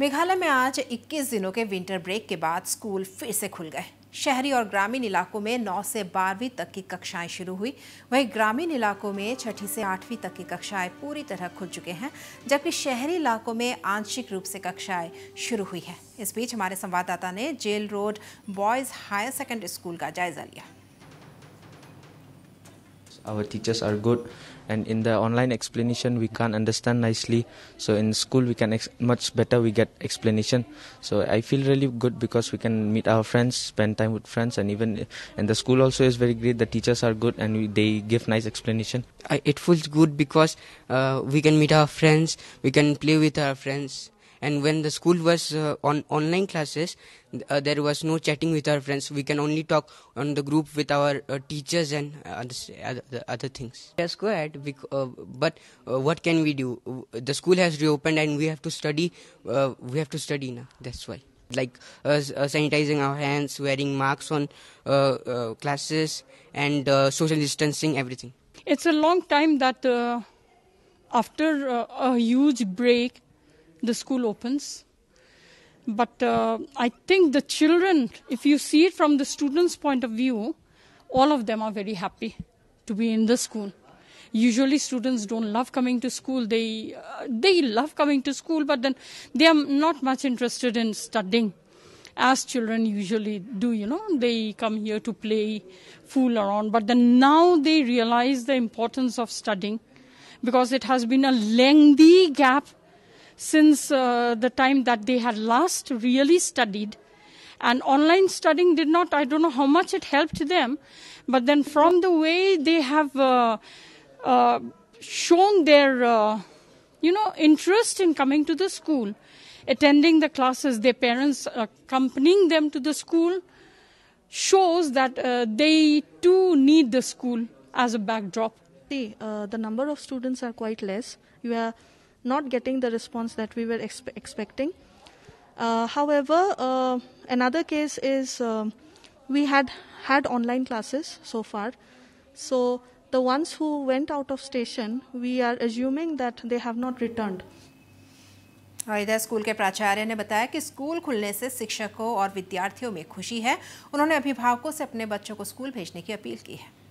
मेघालय में आज 21 दिनों के विंटर ब्रेक के बाद स्कूल फिर से खुल गए शहरी और ग्रामीण इलाकों में 9 से 12वीं तक की कक्षाएं शुरू हुई वहीं ग्रामीण इलाकों में छठी से आठवीं तक की कक्षाएं पूरी तरह खुल चुके हैं जबकि शहरी इलाकों में आंशिक रूप से कक्षाएं शुरू हुई हैं इस बीच हमारे संवाददाता ने jail road boys higher secondary school का जायजा लिया our teachers are good and in the online explanation we can't understand nicely so in school we can ex- much better we get explanation so i feel really good because we can meet our friends spend time with friends and even and the school also is very great the teachers are good and we, they give nice explanation it feels good because uh, we can meet our friends we can play with our friends and when the school was uh, on online classes uh, there was no chatting with our friends we can only talk on the group with our uh, teachers and other, other things yes go ahead uh, but uh, what can we do the school has reopened and we have to study uh, we have to study now that's why like sanitizing our hands wearing masks on classes and social distancing everything it's a long time that after a huge break the school opens. But uh, I think the children, if you see it from the students' point of view, all of them are very happy to be in the school. Usually, students don't love coming to school. They uh, they love coming to school, but then they are not much interested in studying, as children usually do. You know, they come here to play, fool around. But then now they realize the importance of studying, because it has been a lengthy gap since uh, the time that they had last really studied. And online studying did not, I don't know how much it helped them, but then from the way they have uh, uh, shown their, uh, you know, interest in coming to the school, attending the classes, their parents accompanying them to the school, shows that uh, they too need the school as a backdrop. See, uh, the number of students are quite less. You are not getting the response that we were expe- expecting. Uh, however, uh, another case is um, we had had online classes so far. So the ones who went out of station, we are assuming that they have not returned. और इधर school के प्राचार्य ने बताया कि school खुलने से शिक्षकों और विद्यार्थियों में खुशी है उन्होंने अभिभावकों से अपने बच्चों को स्कूल भेजने की अपील की है